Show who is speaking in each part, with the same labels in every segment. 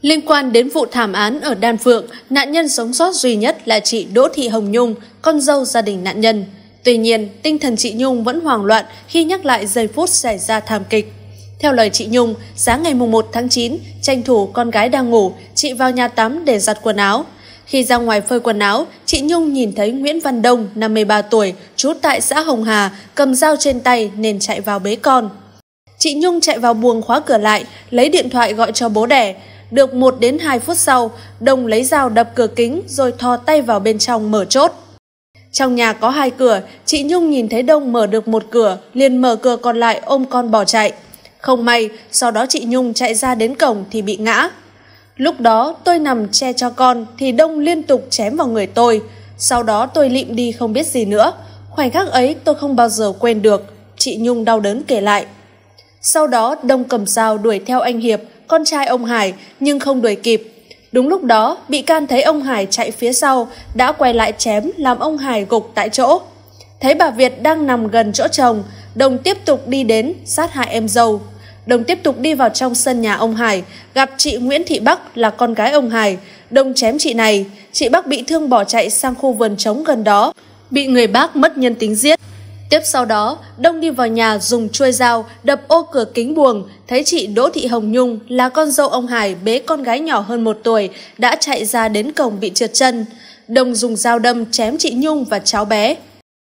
Speaker 1: Liên quan đến vụ thảm án ở Đan Phượng, nạn nhân sống sót duy nhất là chị Đỗ Thị Hồng Nhung, con dâu gia đình nạn nhân. Tuy nhiên, tinh thần chị Nhung vẫn hoảng loạn khi nhắc lại giây phút xảy ra thảm kịch. Theo lời chị Nhung, sáng ngày 1 tháng 9, tranh thủ con gái đang ngủ, chị vào nhà tắm để giặt quần áo. Khi ra ngoài phơi quần áo, chị Nhung nhìn thấy Nguyễn Văn Đông, 53 tuổi, trú tại xã Hồng Hà, cầm dao trên tay nên chạy vào bế con. Chị Nhung chạy vào buồng khóa cửa lại, lấy điện thoại gọi cho bố đẻ. Được 1 đến 2 phút sau, Đông lấy dao đập cửa kính rồi thò tay vào bên trong mở chốt. Trong nhà có hai cửa, chị Nhung nhìn thấy Đông mở được một cửa, liền mở cửa còn lại ôm con bỏ chạy. Không may, sau đó chị Nhung chạy ra đến cổng thì bị ngã. Lúc đó tôi nằm che cho con thì Đông liên tục chém vào người tôi. Sau đó tôi lịm đi không biết gì nữa. Khoảnh khắc ấy tôi không bao giờ quên được. Chị Nhung đau đớn kể lại. Sau đó Đông cầm dao đuổi theo anh Hiệp, con trai ông Hải, nhưng không đuổi kịp. Đúng lúc đó, bị can thấy ông Hải chạy phía sau, đã quay lại chém làm ông Hải gục tại chỗ. Thấy bà Việt đang nằm gần chỗ chồng, Đồng tiếp tục đi đến sát hại em dâu. Đồng tiếp tục đi vào trong sân nhà ông Hải, gặp chị Nguyễn Thị Bắc là con gái ông Hải. Đồng chém chị này, chị Bắc bị thương bỏ chạy sang khu vườn trống gần đó, bị người bác mất nhân tính giết. Tiếp sau đó, Đông đi vào nhà dùng chuôi dao đập ô cửa kính buồng, thấy chị Đỗ Thị Hồng Nhung là con dâu ông Hải bế con gái nhỏ hơn một tuổi đã chạy ra đến cổng bị trượt chân. Đông dùng dao đâm chém chị Nhung và cháu bé.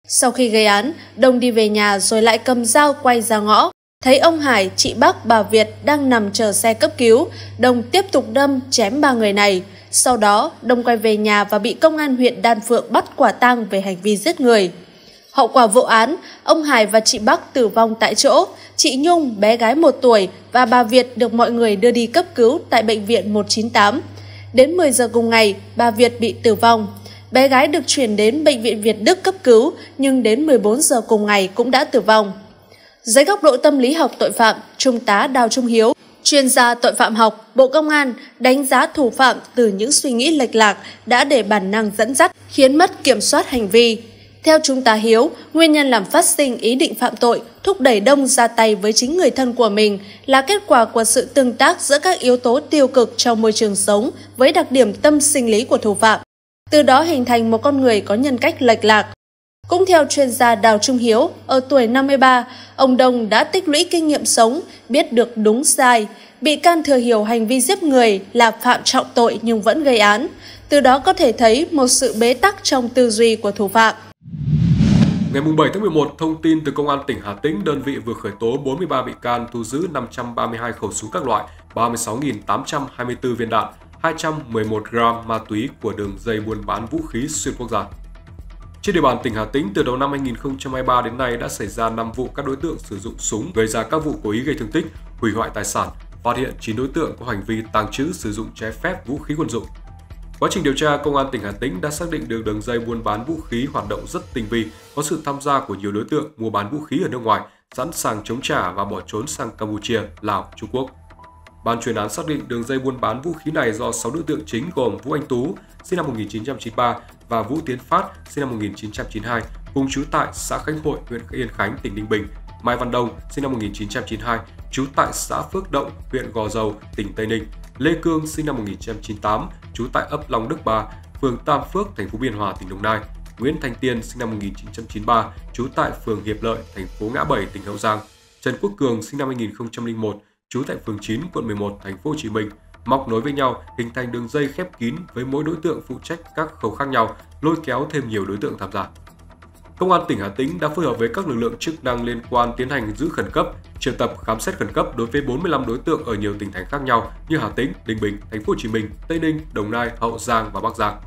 Speaker 1: Sau khi gây án, Đông đi về nhà rồi lại cầm dao quay ra ngõ. Thấy ông Hải, chị Bắc, bà Việt đang nằm chờ xe cấp cứu, Đông tiếp tục đâm chém ba người này. Sau đó, Đông quay về nhà và bị công an huyện Đan Phượng bắt quả tang về hành vi giết người. Hậu quả vụ án, ông Hải và chị Bắc tử vong tại chỗ, chị Nhung, bé gái 1 tuổi và bà Việt được mọi người đưa đi cấp cứu tại bệnh viện 198. Đến 10 giờ cùng ngày, bà Việt bị tử vong. Bé gái được chuyển đến bệnh viện Việt Đức cấp cứu nhưng đến 14 giờ cùng ngày cũng đã tử vong. Dưới góc độ tâm lý học tội phạm, Trung tá Đào Trung Hiếu, chuyên gia tội phạm học, Bộ Công an đánh giá thủ phạm từ những suy nghĩ lệch lạc đã để bản năng dẫn dắt, khiến mất kiểm soát hành vi, theo Trung tá Hiếu, nguyên nhân làm phát sinh ý định phạm tội, thúc đẩy Đông ra tay với chính người thân của mình là kết quả của sự tương tác giữa các yếu tố tiêu cực trong môi trường sống với đặc điểm tâm sinh lý của thủ phạm, từ đó hình thành một con người có nhân cách lệch lạc. Cũng theo chuyên gia Đào Trung Hiếu, ở tuổi 53, ông Đông đã tích lũy kinh nghiệm sống, biết được đúng sai. Bị can thừa hiểu hành vi giết người là phạm trọng tội nhưng vẫn gây án. Từ đó có thể thấy một sự bế tắc trong tư duy của thủ phạm
Speaker 2: Ngày 7 tháng 11, thông tin từ Công an tỉnh Hà Tĩnh, đơn vị vừa khởi tố 43 bị can thu giữ 532 khẩu súng các loại, 36.824 viên đạn, 211 gram ma túy của đường dây buôn bán vũ khí xuyên quốc gia. Trên địa bàn tỉnh Hà Tĩnh, từ đầu năm 2023 đến nay đã xảy ra 5 vụ các đối tượng sử dụng súng gây ra các vụ cố ý gây thương tích, hủy hoại tài sản, phát hiện 9 đối tượng có hành vi tàng trữ sử dụng trái phép vũ khí quân dụng. Quá trình điều tra, Công an tỉnh Hà Tĩnh đã xác định được đường dây buôn bán vũ khí hoạt động rất tinh vi, có sự tham gia của nhiều đối tượng mua bán vũ khí ở nước ngoài, sẵn sàng chống trả và bỏ trốn sang Campuchia, Lào, Trung Quốc. Ban chuyên án xác định đường dây buôn bán vũ khí này do 6 đối tượng chính gồm Vũ Anh Tú, sinh năm 1993 và Vũ Tiến Phát, sinh năm 1992, cùng trú tại xã Khánh Hội, huyện Yên Khánh, tỉnh Ninh Bình, Mai Văn Đông, sinh năm 1992, trú tại xã Phước Động, huyện Gò Dầu, tỉnh Tây Ninh, Lê Cương sinh năm 1998, trú tại ấp Long Đức 3, phường Tam Phước, thành phố Biên Hòa, tỉnh Đồng Nai. Nguyễn Thanh Tiên sinh năm 1993, trú tại phường Hiệp Lợi, thành phố Ngã Bảy, tỉnh Hậu Giang. Trần Quốc Cường sinh năm 2001, trú tại phường 9, quận 11, thành phố Hồ Chí Minh móc nối với nhau hình thành đường dây khép kín với mỗi đối tượng phụ trách các khâu khác nhau, lôi kéo thêm nhiều đối tượng tham gia. Công an tỉnh Hà Tĩnh đã phối hợp với các lực lượng chức năng liên quan tiến hành giữ khẩn cấp, triệu tập khám xét khẩn cấp đối với 45 đối tượng ở nhiều tỉnh thành khác nhau như Hà Tĩnh, Ninh Bình, Thành phố Hồ Chí Minh, Tây Ninh, Đồng Nai, Hậu Giang và Bắc Giang.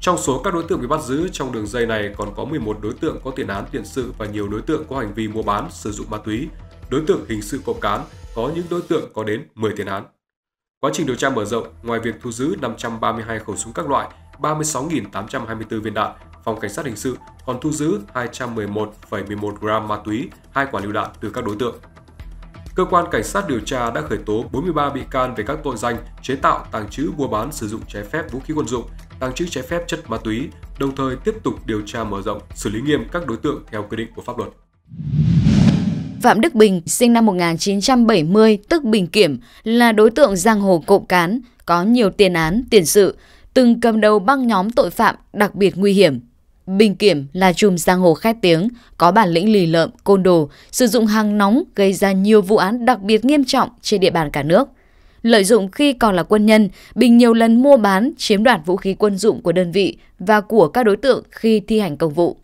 Speaker 2: Trong số các đối tượng bị bắt giữ trong đường dây này còn có 11 đối tượng có tiền án tiền sự và nhiều đối tượng có hành vi mua bán, sử dụng ma túy, đối tượng hình sự cộng cán, có những đối tượng có đến 10 tiền án. Quá trình điều tra mở rộng, ngoài việc thu giữ 532 khẩu súng các loại, 36.824 viên đạn, phòng cảnh sát hình sự còn thu giữ 211,11 gram ma túy, hai quả lựu đạn từ các đối tượng. Cơ quan cảnh sát điều tra đã khởi tố 43 bị can về các tội danh chế tạo, tàng trữ, mua bán, sử dụng trái phép vũ khí quân dụng, tàng trữ trái phép chất ma túy, đồng thời tiếp tục điều tra mở rộng, xử lý nghiêm các đối tượng theo quy định của pháp luật.
Speaker 3: Phạm Đức Bình, sinh năm 1970, tức Bình Kiểm, là đối tượng giang hồ cộng cán, có nhiều tiền án, tiền sự, từng cầm đầu băng nhóm tội phạm đặc biệt nguy hiểm. Bình Kiểm là chùm giang hồ khét tiếng, có bản lĩnh lì lợm, côn đồ, sử dụng hàng nóng gây ra nhiều vụ án đặc biệt nghiêm trọng trên địa bàn cả nước. Lợi dụng khi còn là quân nhân, Bình nhiều lần mua bán, chiếm đoạt vũ khí quân dụng của đơn vị và của các đối tượng khi thi hành công vụ.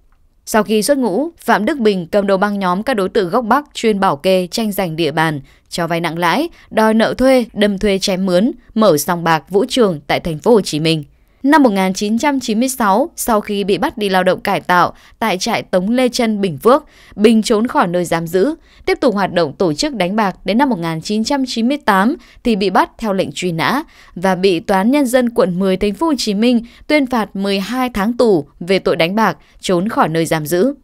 Speaker 3: Sau khi xuất ngũ, Phạm Đức Bình cầm đầu băng nhóm các đối tượng gốc Bắc chuyên bảo kê tranh giành địa bàn, cho vay nặng lãi, đòi nợ thuê, đâm thuê chém mướn, mở sòng bạc vũ trường tại thành phố Hồ Chí Minh. Năm 1996, sau khi bị bắt đi lao động cải tạo tại trại Tống Lê Trân, Bình Phước, Bình trốn khỏi nơi giam giữ, tiếp tục hoạt động tổ chức đánh bạc đến năm 1998 thì bị bắt theo lệnh truy nã và bị Toán Nhân dân quận 10 Thành phố Hồ Chí Minh tuyên phạt 12 tháng tù về tội đánh bạc, trốn khỏi nơi giam giữ.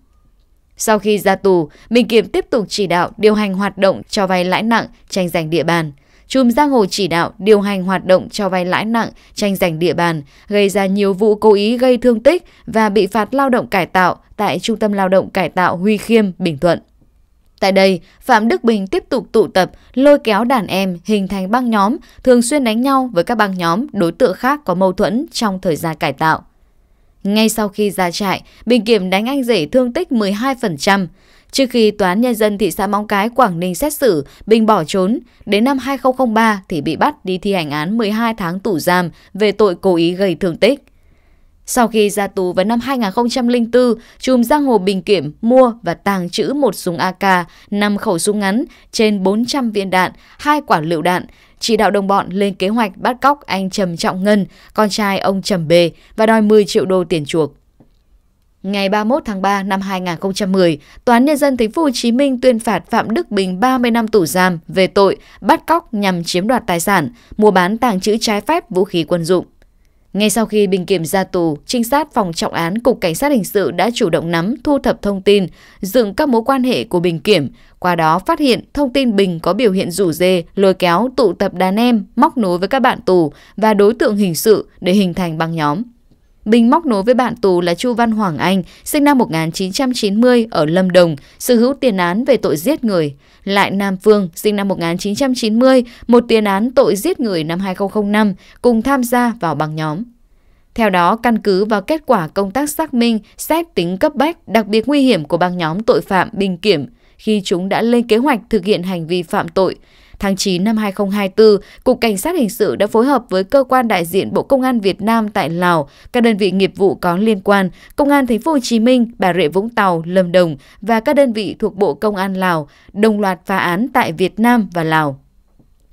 Speaker 3: Sau khi ra tù, Bình Kiểm tiếp tục chỉ đạo điều hành hoạt động cho vay lãi nặng, tranh giành địa bàn. Chùm giang hồ chỉ đạo điều hành hoạt động cho vay lãi nặng, tranh giành địa bàn, gây ra nhiều vụ cố ý gây thương tích và bị phạt lao động cải tạo tại Trung tâm Lao động Cải tạo Huy Khiêm, Bình Thuận. Tại đây, Phạm Đức Bình tiếp tục tụ tập, lôi kéo đàn em hình thành băng nhóm, thường xuyên đánh nhau với các băng nhóm đối tượng khác có mâu thuẫn trong thời gian cải tạo. Ngay sau khi ra trại, Bình Kiểm đánh anh rể thương tích 12%. Trước khi Tòa án Nhân dân thị xã Móng Cái, Quảng Ninh xét xử, Bình bỏ trốn. Đến năm 2003 thì bị bắt đi thi hành án 12 tháng tù giam về tội cố ý gây thương tích. Sau khi ra tù vào năm 2004, chùm giang hồ Bình Kiểm mua và tàng trữ một súng AK, 5 khẩu súng ngắn, trên 400 viên đạn, hai quả lựu đạn, chỉ đạo đồng bọn lên kế hoạch bắt cóc anh Trầm Trọng Ngân, con trai ông Trầm Bê và đòi 10 triệu đô tiền chuộc. Ngày 31 tháng 3 năm 2010, Tòa án Nhân dân tp HCM tuyên phạt Phạm Đức Bình 30 năm tù giam về tội bắt cóc nhằm chiếm đoạt tài sản, mua bán tàng trữ trái phép vũ khí quân dụng. Ngay sau khi Bình Kiểm ra tù, trinh sát phòng trọng án Cục Cảnh sát Hình sự đã chủ động nắm, thu thập thông tin, dựng các mối quan hệ của Bình Kiểm, qua đó phát hiện thông tin Bình có biểu hiện rủ dê, lôi kéo, tụ tập đàn em, móc nối với các bạn tù và đối tượng hình sự để hình thành băng nhóm. Bình móc nối với bạn tù là Chu Văn Hoàng Anh, sinh năm 1990 ở Lâm Đồng, sở hữu tiền án về tội giết người. Lại Nam Phương, sinh năm 1990, một tiền án tội giết người năm 2005, cùng tham gia vào băng nhóm. Theo đó, căn cứ vào kết quả công tác xác minh, xét tính cấp bách, đặc biệt nguy hiểm của băng nhóm tội phạm Bình Kiểm, khi chúng đã lên kế hoạch thực hiện hành vi phạm tội, Tháng 9 năm 2024, Cục Cảnh sát Hình sự đã phối hợp với cơ quan đại diện Bộ Công an Việt Nam tại Lào, các đơn vị nghiệp vụ có liên quan, Công an Thành phố Hồ Chí Minh, Bà Rịa Vũng Tàu, Lâm Đồng và các đơn vị thuộc Bộ Công an Lào đồng loạt phá án tại Việt Nam và Lào.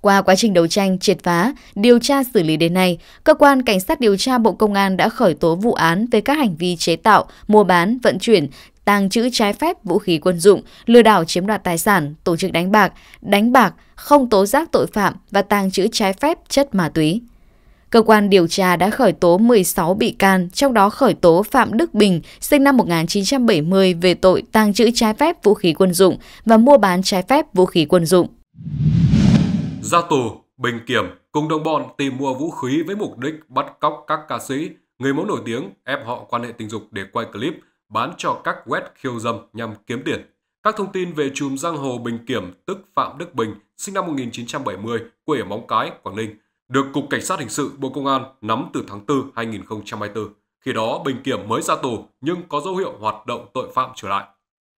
Speaker 3: Qua quá trình đấu tranh, triệt phá, điều tra xử lý đến nay, cơ quan cảnh sát điều tra Bộ Công an đã khởi tố vụ án về các hành vi chế tạo, mua bán, vận chuyển, tàng trữ trái phép vũ khí quân dụng, lừa đảo chiếm đoạt tài sản, tổ chức đánh bạc, đánh bạc, không tố giác tội phạm và tàng trữ trái phép chất ma túy. Cơ quan điều tra đã khởi tố 16 bị can, trong đó khởi tố Phạm Đức Bình, sinh năm 1970 về tội tàng trữ trái phép vũ khí quân dụng và mua bán trái phép vũ khí quân dụng.
Speaker 2: Ra tù, Bình Kiểm cùng đồng bọn tìm mua vũ khí với mục đích bắt cóc các ca sĩ, người mẫu nổi tiếng ép họ quan hệ tình dục để quay clip – bán cho các web khiêu dâm nhằm kiếm tiền. Các thông tin về chùm giang hồ Bình Kiểm tức Phạm Đức Bình, sinh năm 1970, quê ở Móng Cái, Quảng Ninh, được Cục Cảnh sát Hình sự Bộ Công an nắm từ tháng 4 2024. Khi đó, Bình Kiểm mới ra tù nhưng có dấu hiệu hoạt động tội phạm trở lại.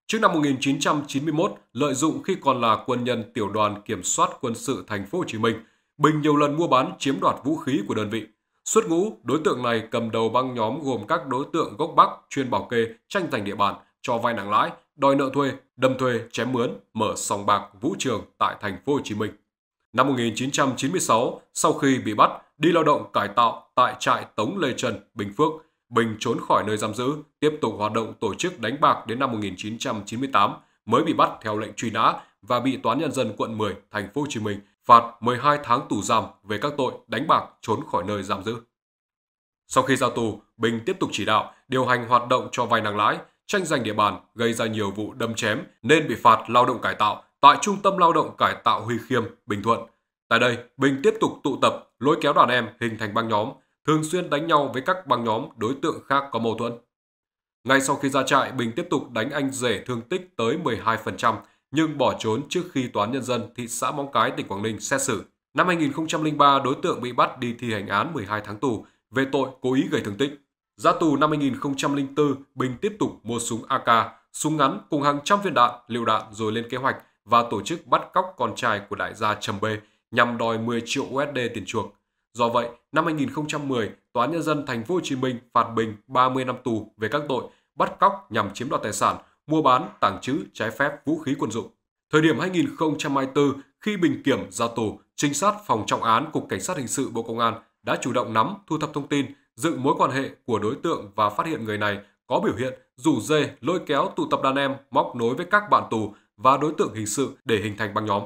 Speaker 2: Trước năm 1991, lợi dụng khi còn là quân nhân tiểu đoàn kiểm soát quân sự thành phố Hồ Chí Minh, Bình nhiều lần mua bán chiếm đoạt vũ khí của đơn vị, Xuất ngũ, đối tượng này cầm đầu băng nhóm gồm các đối tượng gốc Bắc chuyên bảo kê, tranh giành địa bàn, cho vay nặng lãi, đòi nợ thuê, đâm thuê, chém mướn, mở sòng bạc vũ trường tại thành phố Hồ Chí Minh. Năm 1996, sau khi bị bắt, đi lao động cải tạo tại trại Tống Lê trần Bình Phước, Bình trốn khỏi nơi giam giữ, tiếp tục hoạt động tổ chức đánh bạc đến năm 1998 mới bị bắt theo lệnh truy nã và bị toán nhân dân quận 10 thành phố Hồ Chí Minh phạt 12 tháng tù giam về các tội đánh bạc trốn khỏi nơi giam giữ. Sau khi ra tù, Bình tiếp tục chỉ đạo, điều hành hoạt động cho vay nặng lãi, tranh giành địa bàn, gây ra nhiều vụ đâm chém nên bị phạt lao động cải tạo tại Trung tâm Lao động Cải tạo Huy Khiêm, Bình Thuận. Tại đây, Bình tiếp tục tụ tập, lôi kéo đàn em hình thành băng nhóm, thường xuyên đánh nhau với các băng nhóm đối tượng khác có mâu thuẫn. Ngay sau khi ra trại, Bình tiếp tục đánh anh rể thương tích tới 12%, nhưng bỏ trốn trước khi Tòa án Nhân dân thị xã Móng Cái, tỉnh Quảng Ninh xét xử. Năm 2003, đối tượng bị bắt đi thi hành án 12 tháng tù về tội cố ý gây thương tích. Ra tù năm 2004, Bình tiếp tục mua súng AK, súng ngắn cùng hàng trăm viên đạn, liều đạn rồi lên kế hoạch và tổ chức bắt cóc con trai của đại gia Trầm B nhằm đòi 10 triệu USD tiền chuộc. Do vậy, năm 2010, Tòa án nhân dân thành phố Hồ Chí Minh phạt Bình 30 năm tù về các tội bắt cóc nhằm chiếm đoạt tài sản mua bán, tàng trữ trái phép vũ khí quân dụng. Thời điểm 2024, khi Bình Kiểm ra tù, trinh sát phòng trọng án Cục Cảnh sát Hình sự Bộ Công an đã chủ động nắm, thu thập thông tin, dựng mối quan hệ của đối tượng và phát hiện người này có biểu hiện rủ dê, lôi kéo tụ tập đàn em, móc nối với các bạn tù và đối tượng hình sự để hình thành băng nhóm.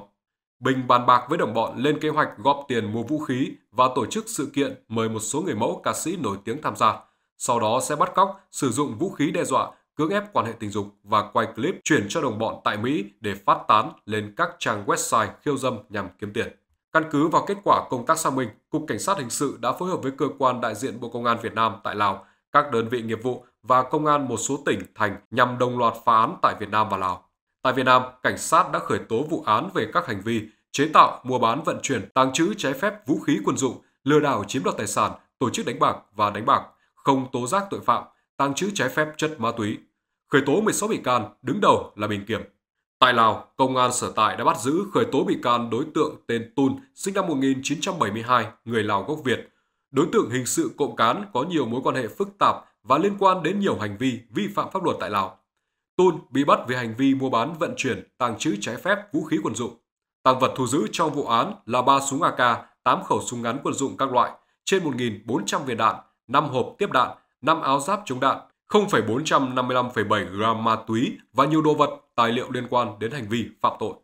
Speaker 2: Bình bàn bạc với đồng bọn lên kế hoạch góp tiền mua vũ khí và tổ chức sự kiện mời một số người mẫu ca sĩ nổi tiếng tham gia. Sau đó sẽ bắt cóc, sử dụng vũ khí đe dọa cưỡng ép quan hệ tình dục và quay clip chuyển cho đồng bọn tại Mỹ để phát tán lên các trang website khiêu dâm nhằm kiếm tiền. Căn cứ vào kết quả công tác xác minh, Cục Cảnh sát Hình sự đã phối hợp với cơ quan đại diện Bộ Công an Việt Nam tại Lào, các đơn vị nghiệp vụ và công an một số tỉnh, thành nhằm đồng loạt phá án tại Việt Nam và Lào. Tại Việt Nam, cảnh sát đã khởi tố vụ án về các hành vi chế tạo, mua bán, vận chuyển, tàng trữ trái phép vũ khí quân dụng, lừa đảo chiếm đoạt tài sản, tổ chức đánh bạc và đánh bạc, không tố giác tội phạm, tàng trữ trái phép chất ma túy, khởi tố 16 bị can, đứng đầu là Bình Kiểm. Tại Lào, công an sở tại đã bắt giữ khởi tố bị can đối tượng tên Tun, sinh năm 1972, người Lào gốc Việt. Đối tượng hình sự cộng cán có nhiều mối quan hệ phức tạp và liên quan đến nhiều hành vi vi phạm pháp luật tại Lào. Tun bị bắt vì hành vi mua bán vận chuyển, tàng trữ trái phép vũ khí quân dụng. Tàng vật thu giữ trong vụ án là 3 súng AK, 8 khẩu súng ngắn quân dụng các loại, trên 1.400 viên đạn, 5 hộp tiếp đạn, 5 áo giáp chống đạn, 0,455,7 gram ma túy và nhiều đồ vật, tài liệu liên quan đến hành vi phạm tội.